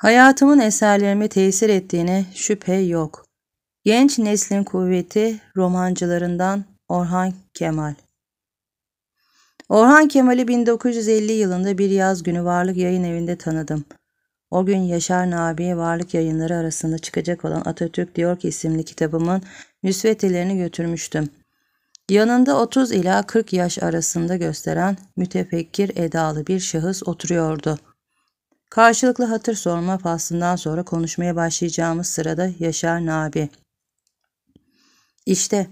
Hayatımın eserlerimi tesir ettiğine şüphe yok. Genç Neslin Kuvveti romancılarından Orhan Kemal Orhan Kemal'i 1950 yılında bir yaz günü Varlık Yayın Evi'nde tanıdım. O gün Yaşar Nabi Varlık Yayınları arasında çıkacak olan Atatürk Diyor ki isimli kitabımın müsveddelerini götürmüştüm. Yanında 30 ila 40 yaş arasında gösteren mütefekkir edalı bir şahıs oturuyordu.'' Karşılıklı hatır sorma faslından sonra konuşmaya başlayacağımız sırada Yaşar Nabi. İşte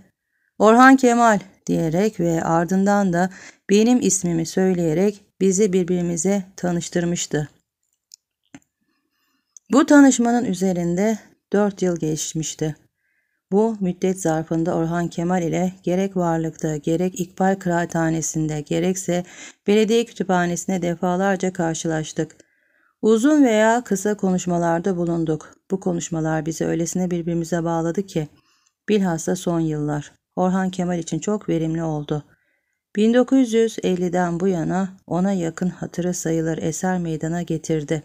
Orhan Kemal diyerek ve ardından da benim ismimi söyleyerek bizi birbirimize tanıştırmıştı. Bu tanışmanın üzerinde dört yıl geçmişti. Bu müddet zarfında Orhan Kemal ile gerek varlıkta gerek İkbal Kıraathanesi'nde gerekse belediye kütüphanesine defalarca karşılaştık. Uzun veya kısa konuşmalarda bulunduk. Bu konuşmalar bizi öylesine birbirimize bağladı ki bilhassa son yıllar Orhan Kemal için çok verimli oldu. 1950'den bu yana ona yakın hatırı sayılır eser meydana getirdi.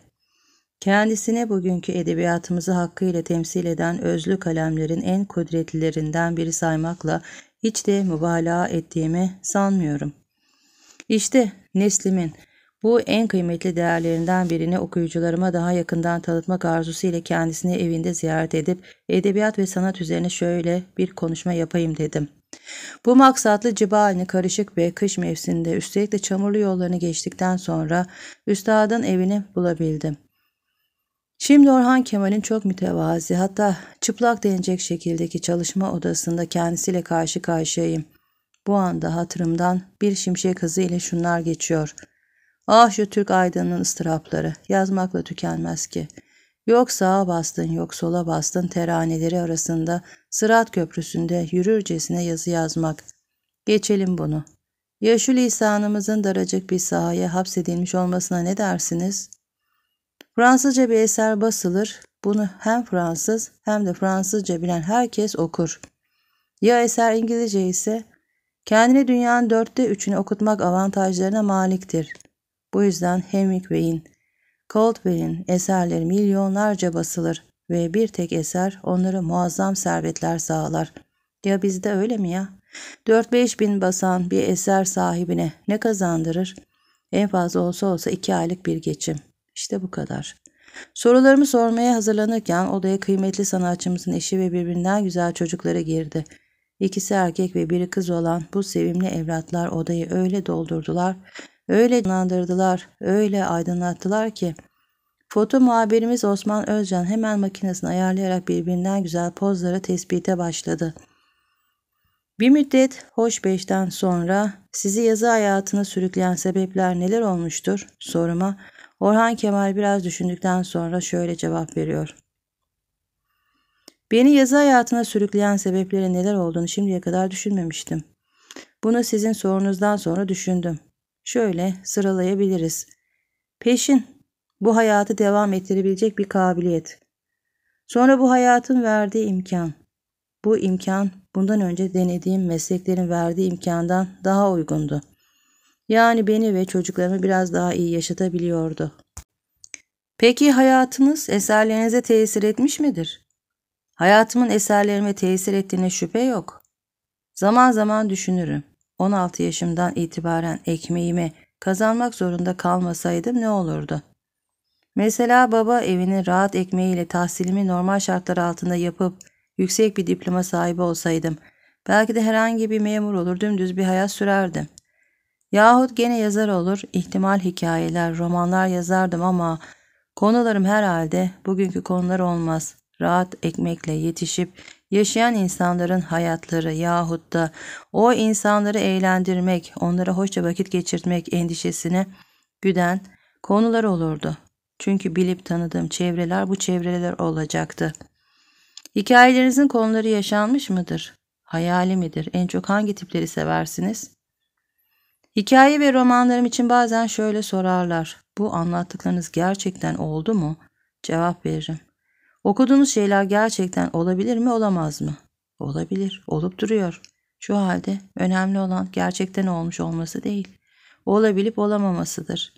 Kendisine bugünkü edebiyatımızı hakkıyla temsil eden özlü kalemlerin en kudretlilerinden biri saymakla hiç de mübalağa ettiğimi sanmıyorum. İşte neslimin bu en kıymetli değerlerinden birini okuyucularıma daha yakından tanıtmak arzusu ile kendisini evinde ziyaret edip edebiyat ve sanat üzerine şöyle bir konuşma yapayım dedim. Bu maksatlı cibalini karışık ve kış mevsiminde üstelik de çamurlu yollarını geçtikten sonra üstadın evini bulabildim. Şimdi Orhan Kemal'in çok mütevazi hatta çıplak denecek şekildeki çalışma odasında kendisiyle karşı karşıyayım. Bu anda hatırımdan bir şimşek hızı ile şunlar geçiyor.'' Ah şu Türk aydının ıstırapları, yazmakla tükenmez ki. Yok sağa bastın, yok sola bastın teraneleri arasında, sırat köprüsünde yürürcesine yazı yazmak. Geçelim bunu. Ya şu lisanımızın daracık bir sahaya hapsedilmiş olmasına ne dersiniz? Fransızca bir eser basılır, bunu hem Fransız hem de Fransızca bilen herkes okur. Ya eser İngilizce ise kendini dünyanın dörtte üçünü okutmak avantajlarına maliktir. Bu yüzden Hemingway'in, Coldwell'in eserleri milyonlarca basılır ve bir tek eser onları muazzam servetler sağlar. Ya bizde öyle mi ya? 4-5 bin basan bir eser sahibine ne kazandırır? En fazla olsa olsa 2 aylık bir geçim. İşte bu kadar. Sorularımı sormaya hazırlanırken odaya kıymetli sanatçımızın eşi ve birbirinden güzel çocukları girdi. İkisi erkek ve biri kız olan bu sevimli evlatlar odayı öyle doldurdular Öyle canlandırdılar, öyle aydınlattılar ki. Foto muhabirimiz Osman Özcan hemen makinesini ayarlayarak birbirinden güzel pozlara tespite başladı. Bir müddet hoş beşten sonra sizi yazı hayatına sürükleyen sebepler neler olmuştur soruma Orhan Kemal biraz düşündükten sonra şöyle cevap veriyor. Beni yazı hayatına sürükleyen sebeplerin neler olduğunu şimdiye kadar düşünmemiştim. Bunu sizin sorunuzdan sonra düşündüm şöyle sıralayabiliriz. Peşin bu hayatı devam ettirebilecek bir kabiliyet. Sonra bu hayatın verdiği imkan. Bu imkan bundan önce denediğim mesleklerin verdiği imkandan daha uygundu. Yani beni ve çocuklarımı biraz daha iyi yaşatabiliyordu. Peki hayatınız eserlerinize tesir etmiş midir? Hayatımın eserlerime tesir ettiğine şüphe yok. Zaman zaman düşünürüm. 16 yaşımdan itibaren ekmeğimi kazanmak zorunda kalmasaydım ne olurdu? Mesela baba evini rahat ekmeğiyle tahsilimi normal şartlar altında yapıp yüksek bir diploma sahibi olsaydım belki de herhangi bir memur olur dümdüz bir hayat sürerdim. Yahut gene yazar olur, ihtimal hikayeler, romanlar yazardım ama konularım herhalde bugünkü konular olmaz. Rahat ekmekle yetişip yaşayan insanların hayatları yahut da o insanları eğlendirmek, onlara hoşça vakit geçirtmek endişesini güden konular olurdu. Çünkü bilip tanıdığım çevreler bu çevreler olacaktı. Hikayelerinizin konuları yaşanmış mıdır? Hayali midir? En çok hangi tipleri seversiniz? Hikaye ve romanlarım için bazen şöyle sorarlar. Bu anlattıklarınız gerçekten oldu mu? Cevap veririm. Okuduğunuz şeyler gerçekten olabilir mi olamaz mı? Olabilir, olup duruyor. Şu halde önemli olan gerçekten olmuş olması değil, olabilip olamamasıdır.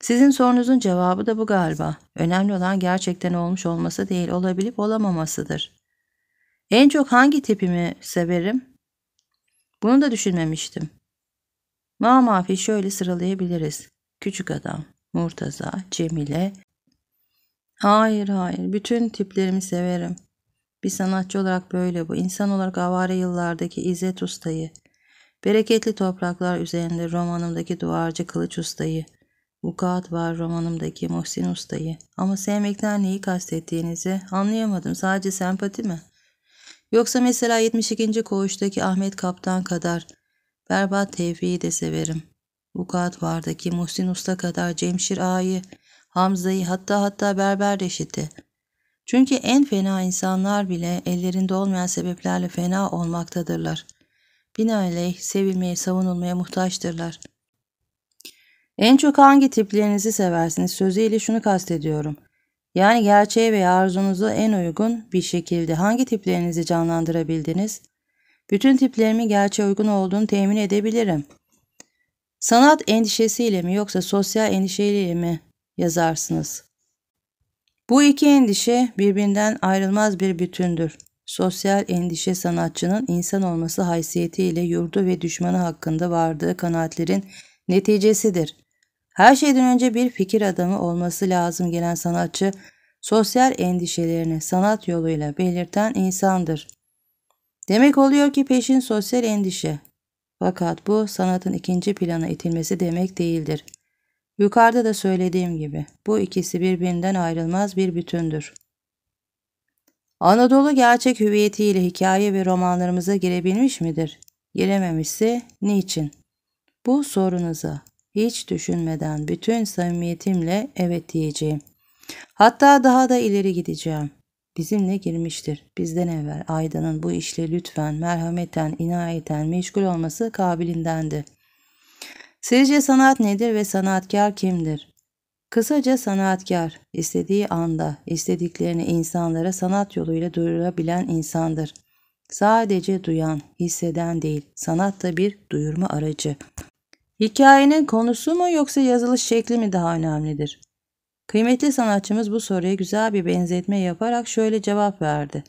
Sizin sorunuzun cevabı da bu galiba. Önemli olan gerçekten olmuş olması değil, olabilip olamamasıdır. En çok hangi tipimi severim? Bunu da düşünmemiştim. Mamafi şöyle sıralayabiliriz. Küçük adam, Murtaza, Cemile, Hayır hayır. Bütün tiplerimi severim. Bir sanatçı olarak böyle bu. İnsan olarak avare yıllardaki İzzet Usta'yı, Bereketli Topraklar üzerinde romanımdaki Duvarcı Kılıç Usta'yı, Vukuat var romanımdaki Muhsin Usta'yı. Ama sevmekten neyi kastettiğinizi anlayamadım. Sadece sempati mi? Yoksa mesela 72. koğuştaki Ahmet Kaptan kadar Berbat Tevfi'yi de severim. Vukuat vardaki Muhsin Usta kadar Cemşir Ağa'yı, Hamza'yı hatta hatta berber reşiti. Çünkü en fena insanlar bile ellerinde olmayan sebeplerle fena olmaktadırlar. Binaenaleyh sevilmeye, savunulmaya muhtaçtırlar. En çok hangi tiplerinizi seversiniz sözüyle şunu kastediyorum. Yani gerçeğe veya arzunuza en uygun bir şekilde hangi tiplerinizi canlandırabildiniz? Bütün tiplerimin gerçeğe uygun olduğunu temin edebilirim. Sanat endişesiyle mi yoksa sosyal endişeyle mi yazarsınız. Bu iki endişe birbirinden ayrılmaz bir bütündür. Sosyal endişe sanatçının insan olması haysiyetiyle yurdu ve düşmanı hakkında vardığı kanaatlerin neticesidir. Her şeyden önce bir fikir adamı olması lazım gelen sanatçı, sosyal endişelerini sanat yoluyla belirten insandır. Demek oluyor ki peşin sosyal endişe. Fakat bu sanatın ikinci plana itilmesi demek değildir. Yukarıda da söylediğim gibi bu ikisi birbirinden ayrılmaz bir bütündür. Anadolu gerçek hüviyetiyle hikaye ve romanlarımıza girebilmiş midir? Girememişse niçin? Bu sorunuza hiç düşünmeden bütün samimiyetimle evet diyeceğim. Hatta daha da ileri gideceğim. Bizimle girmiştir. Bizden evvel Ayda'nın bu işle lütfen merhameten, inayeten meşgul olması kabilindendi.'' Sizce sanat nedir ve sanatkar kimdir? Kısaca sanatkar, istediği anda istediklerini insanlara sanat yoluyla duyurabilen insandır. Sadece duyan, hisseden değil, sanat da bir duyurma aracı. Hikayenin konusu mu yoksa yazılış şekli mi daha önemlidir? Kıymetli sanatçımız bu soruya güzel bir benzetme yaparak şöyle cevap verdi.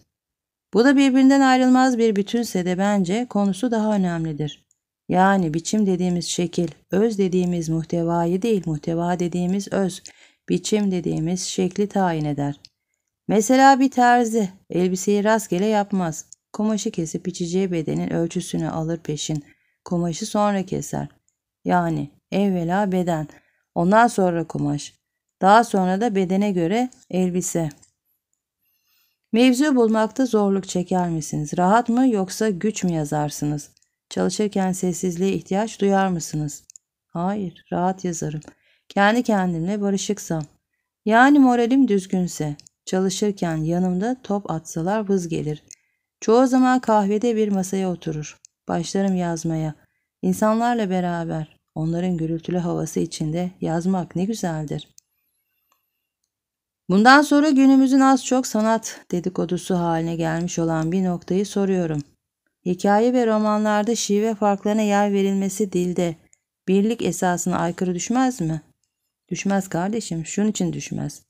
Bu da birbirinden ayrılmaz bir bütünse de bence konusu daha önemlidir. Yani biçim dediğimiz şekil, öz dediğimiz muhtevayı değil, muhteva dediğimiz öz, biçim dediğimiz şekli tayin eder. Mesela bir terzi elbiseyi rastgele yapmaz. Kumaşı kesip biçeceği bedenin ölçüsünü alır peşin. Kumaşı sonra keser. Yani evvela beden, ondan sonra kumaş, daha sonra da bedene göre elbise. Mevzu bulmakta zorluk çeker misiniz? Rahat mı yoksa güç mü yazarsınız? Çalışırken sessizliğe ihtiyaç duyar mısınız? Hayır, rahat yazarım. Kendi kendimle barışıksam. Yani moralim düzgünse. Çalışırken yanımda top atsalar vız gelir. Çoğu zaman kahvede bir masaya oturur. Başlarım yazmaya. İnsanlarla beraber, onların gürültülü havası içinde yazmak ne güzeldir. Bundan sonra günümüzün az çok sanat dedikodusu haline gelmiş olan bir noktayı soruyorum. Hikaye ve romanlarda şive farklarına yer verilmesi dilde birlik esasına aykırı düşmez mi? Düşmez kardeşim, şunun için düşmez.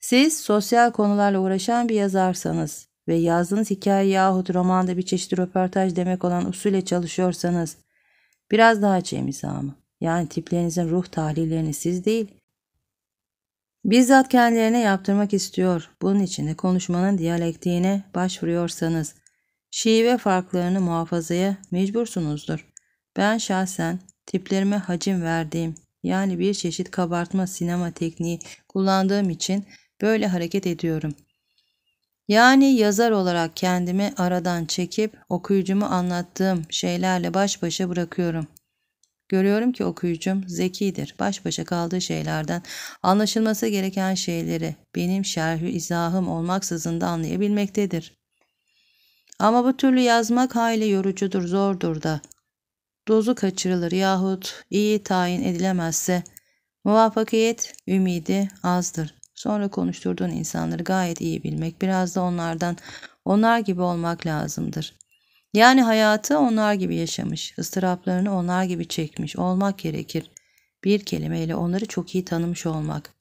Siz sosyal konularla uğraşan bir yazarsanız ve yazdığınız hikaye yahut romanda bir çeşit röportaj demek olan usule çalışıyorsanız biraz daha çemiza Yani tiplerinizin ruh tahlillerini siz değil, bizzat kendilerine yaptırmak istiyor. Bunun için de konuşmanın diyalektiğine başvuruyorsanız şive farklarını muhafazaya mecbursunuzdur. Ben şahsen tiplerime hacim verdiğim yani bir çeşit kabartma sinema tekniği kullandığım için böyle hareket ediyorum. Yani yazar olarak kendimi aradan çekip okuyucumu anlattığım şeylerle baş başa bırakıyorum. Görüyorum ki okuyucum zekidir. Baş başa kaldığı şeylerden anlaşılması gereken şeyleri benim şerhi izahım olmaksızın da anlayabilmektedir. Ama bu türlü yazmak hayli yorucudur, zordur da. Dozu kaçırılır yahut iyi tayin edilemezse muvaffakiyet ümidi azdır. Sonra konuşturduğun insanları gayet iyi bilmek, biraz da onlardan onlar gibi olmak lazımdır. Yani hayatı onlar gibi yaşamış, ıstıraplarını onlar gibi çekmiş olmak gerekir. Bir kelimeyle onları çok iyi tanımış olmak.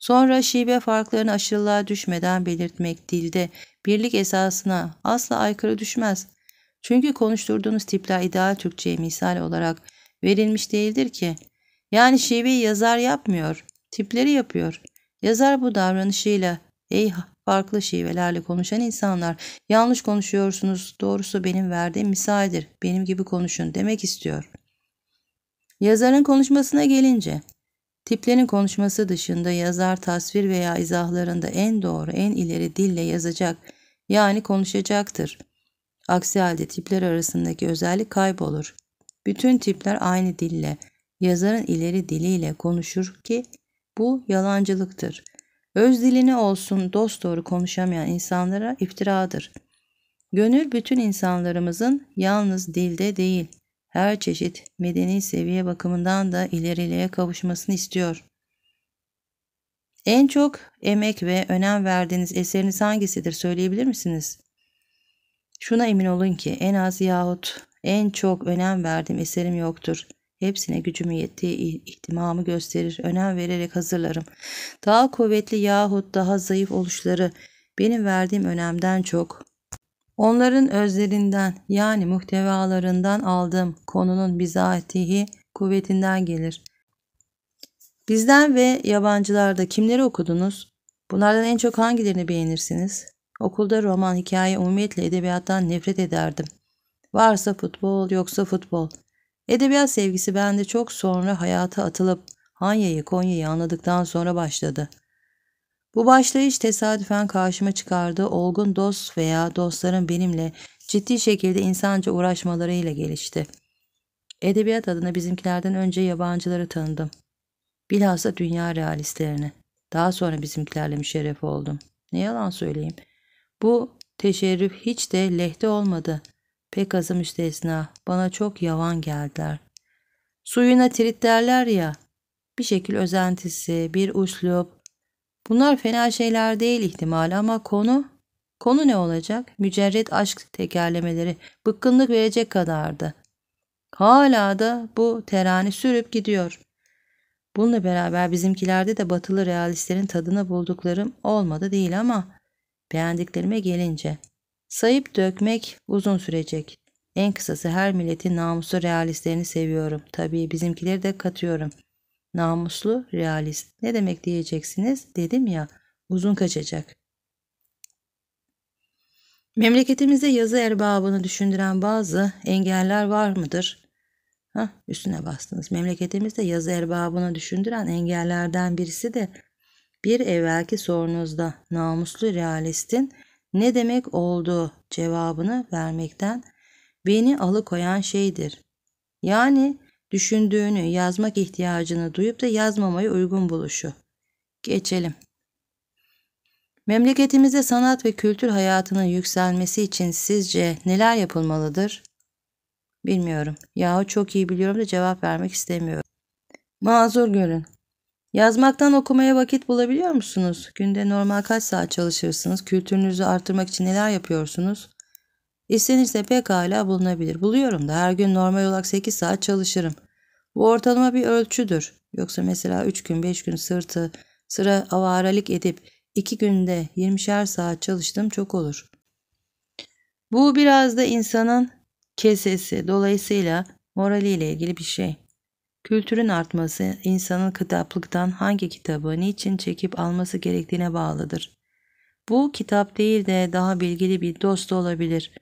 Sonra şibe farklarını aşırılığa düşmeden belirtmek dilde birlik esasına asla aykırı düşmez. Çünkü konuşturduğunuz tipler ideal Türkçe'ye misal olarak verilmiş değildir ki. Yani şiveyi yazar yapmıyor, tipleri yapıyor. Yazar bu davranışıyla ey farklı şivelerle konuşan insanlar yanlış konuşuyorsunuz doğrusu benim verdiğim misaldir benim gibi konuşun demek istiyor. Yazarın konuşmasına gelince Tiplerin konuşması dışında yazar tasvir veya izahlarında en doğru, en ileri dille yazacak yani konuşacaktır. Aksi halde tipler arasındaki özellik kaybolur. Bütün tipler aynı dille, yazarın ileri diliyle konuşur ki bu yalancılıktır. Öz dilini olsun dost doğru konuşamayan insanlara iftiradır. Gönül bütün insanlarımızın yalnız dilde değil, her çeşit medeni seviye bakımından da ileriliğe kavuşmasını istiyor. En çok emek ve önem verdiğiniz eseriniz hangisidir söyleyebilir misiniz? Şuna emin olun ki en az yahut en çok önem verdiğim eserim yoktur. Hepsine gücümü yettiği ihtimamı gösterir, önem vererek hazırlarım. Daha kuvvetli yahut daha zayıf oluşları benim verdiğim önemden çok Onların özlerinden yani muhtevalarından aldığım konunun bizatihi kuvvetinden gelir. Bizden ve yabancılarda kimleri okudunuz? Bunlardan en çok hangilerini beğenirsiniz? Okulda roman, hikaye, umumiyetle edebiyattan nefret ederdim. Varsa futbol, yoksa futbol. Edebiyat sevgisi bende çok sonra hayata atılıp Hanya'yı, Konya'yı anladıktan sonra başladı. Bu başlayış tesadüfen karşıma çıkardı, olgun dost veya dostların benimle ciddi şekilde insanca uğraşmalarıyla gelişti. Edebiyat adına bizimkilerden önce yabancıları tanıdım. Bilhassa dünya realistlerini. Daha sonra bizimkilerle müşerref oldum. Ne yalan söyleyeyim. Bu teşerrüf hiç de lehte olmadı. Pek azı müstesna. Bana çok yavan geldiler. Suyuna trit derler ya. Bir şekil özentisi, bir uslup, Bunlar fena şeyler değil ihtimali ama konu Konu ne olacak? Mücerret aşk tekerlemeleri bıkkınlık verecek kadardı. Hala da bu terani sürüp gidiyor. Bununla beraber bizimkilerde de batılı realistlerin tadını bulduklarım olmadı değil ama beğendiklerime gelince. Sayıp dökmek uzun sürecek. En kısası her milletin namusu realistlerini seviyorum. Tabii bizimkileri de katıyorum.'' Namuslu realist. Ne demek diyeceksiniz? Dedim ya uzun kaçacak. Memleketimizde yazı erbabını düşündüren bazı engeller var mıdır? Hah, üstüne bastınız. Memleketimizde yazı erbabını düşündüren engellerden birisi de bir evvelki sorunuzda namuslu realistin ne demek olduğu cevabını vermekten beni alıkoyan şeydir. Yani düşündüğünü, yazmak ihtiyacını duyup da yazmamayı uygun buluşu. Geçelim. Memleketimizde sanat ve kültür hayatının yükselmesi için sizce neler yapılmalıdır? Bilmiyorum. Yahu çok iyi biliyorum da cevap vermek istemiyorum. Mazur görün. Yazmaktan okumaya vakit bulabiliyor musunuz? Günde normal kaç saat çalışırsınız? Kültürünüzü artırmak için neler yapıyorsunuz? İstenirse pekala bulunabilir. Buluyorum da her gün normal olarak 8 saat çalışırım. Bu ortalama bir ölçüdür. Yoksa mesela 3 gün 5 gün sırtı sıra avaralık edip 2 günde 20'şer saat çalıştım çok olur. Bu biraz da insanın kesesi dolayısıyla moraliyle ilgili bir şey. Kültürün artması insanın kitaplıktan hangi kitabı niçin çekip alması gerektiğine bağlıdır. Bu kitap değil de daha bilgili bir dost olabilir.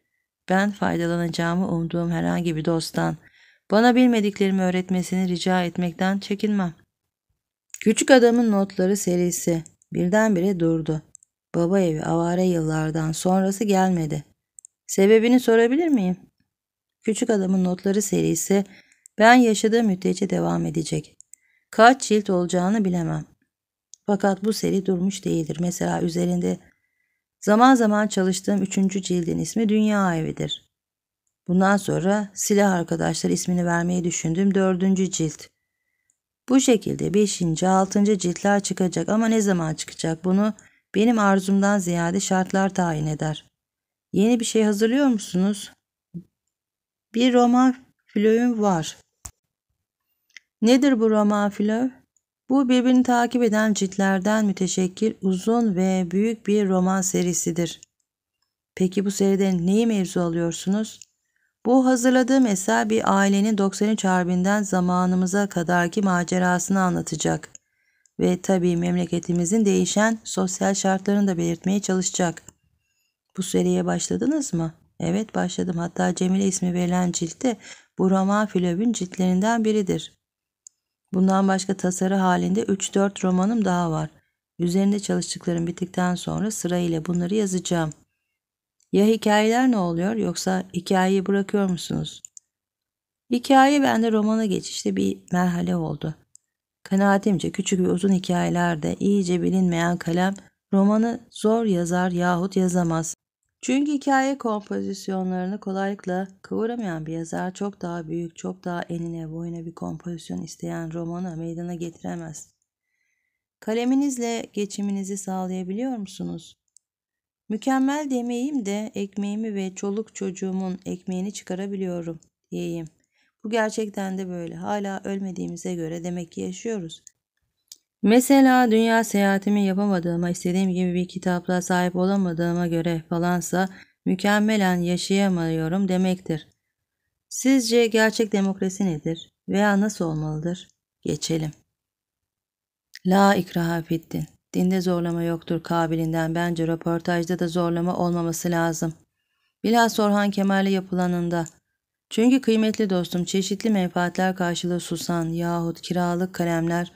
Ben faydalanacağımı umduğum herhangi bir dosttan bana bilmediklerimi öğretmesini rica etmekten çekinmem. Küçük adamın notları serisi birdenbire durdu. Baba evi avare yıllardan sonrası gelmedi. Sebebini sorabilir miyim? Küçük adamın notları serisi ben yaşadığım müddetçe devam edecek. Kaç cilt olacağını bilemem. Fakat bu seri durmuş değildir. Mesela üzerinde Zaman zaman çalıştığım üçüncü cildin ismi Dünya Evi'dir. Bundan sonra silah arkadaşlar ismini vermeyi düşündüğüm dördüncü cilt. Bu şekilde beşinci, altıncı ciltler çıkacak ama ne zaman çıkacak bunu benim arzumdan ziyade şartlar tayin eder. Yeni bir şey hazırlıyor musunuz? Bir roman flöyüm var. Nedir bu roman flöv? Bu birbirini takip eden ciltlerden müteşekkil uzun ve büyük bir roman serisidir. Peki bu seriden neyi mevzu alıyorsunuz? Bu hazırladığım eser bir ailenin 93 harbinden zamanımıza kadarki macerasını anlatacak ve tabii memleketimizin değişen sosyal şartlarını da belirtmeye çalışacak. Bu seriye başladınız mı? Evet başladım. Hatta Cemile ismi verilen ciltte bu roman Flöb'ün ciltlerinden biridir. Bundan başka tasarı halinde 3-4 romanım daha var. Üzerinde çalıştıklarım bittikten sonra sırayla bunları yazacağım. Ya hikayeler ne oluyor yoksa hikayeyi bırakıyor musunuz? Hikaye bende romana geçişte bir merhale oldu. Kanaatimce küçük ve uzun hikayelerde iyice bilinmeyen kalem romanı zor yazar yahut yazamaz. Çünkü hikaye kompozisyonlarını kolaylıkla kıvıramayan bir yazar çok daha büyük, çok daha enine boyuna bir kompozisyon isteyen romanı meydana getiremez. Kaleminizle geçiminizi sağlayabiliyor musunuz? Mükemmel demeyeyim de ekmeğimi ve çoluk çocuğumun ekmeğini çıkarabiliyorum diyeyim. Bu gerçekten de böyle. Hala ölmediğimize göre demek ki yaşıyoruz. Mesela dünya seyahatimi yapamadığıma, istediğim gibi bir kitapla sahip olamadığıma göre falansa mükemmelen yaşayamıyorum demektir. Sizce gerçek demokrasi nedir veya nasıl olmalıdır? Geçelim. La ikraha fittin. Dinde zorlama yoktur kabilinden bence röportajda da zorlama olmaması lazım. Bilal Orhan Kemal'e yapılanında. Çünkü kıymetli dostum çeşitli menfaatler karşılığı susan yahut kiralık kalemler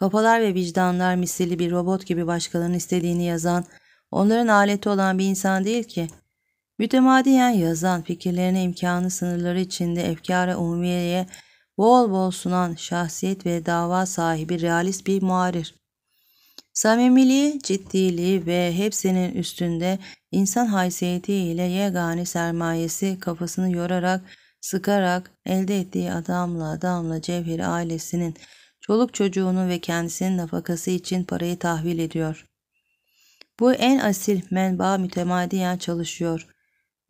Kafalar ve vicdanlar misilli bir robot gibi başkalarının istediğini yazan, onların aleti olan bir insan değil ki. Mütemadiyen yazan, fikirlerine imkanı sınırları içinde efkara umumiyeye bol bol sunan şahsiyet ve dava sahibi realist bir muharir. Samimiliği, ciddiliği ve hepsinin üstünde insan haysiyeti ile yegane sermayesi kafasını yorarak, sıkarak elde ettiği adamla damla cevheri ailesinin çoluk çocuğunu ve kendisinin nafakası için parayı tahvil ediyor. Bu en asil menba mütemadiyen çalışıyor.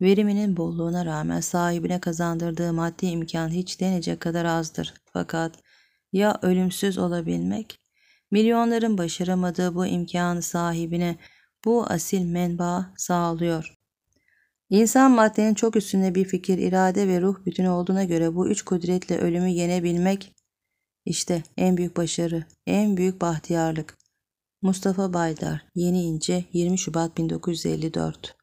Veriminin bolluğuna rağmen sahibine kazandırdığı maddi imkan hiç denecek kadar azdır. Fakat ya ölümsüz olabilmek? Milyonların başaramadığı bu imkanı sahibine bu asil menba sağlıyor. İnsan maddenin çok üstünde bir fikir, irade ve ruh bütünü olduğuna göre bu üç kudretle ölümü yenebilmek işte en büyük başarı, en büyük bahtiyarlık. Mustafa Baydar, Yeni İnce, 20 Şubat 1954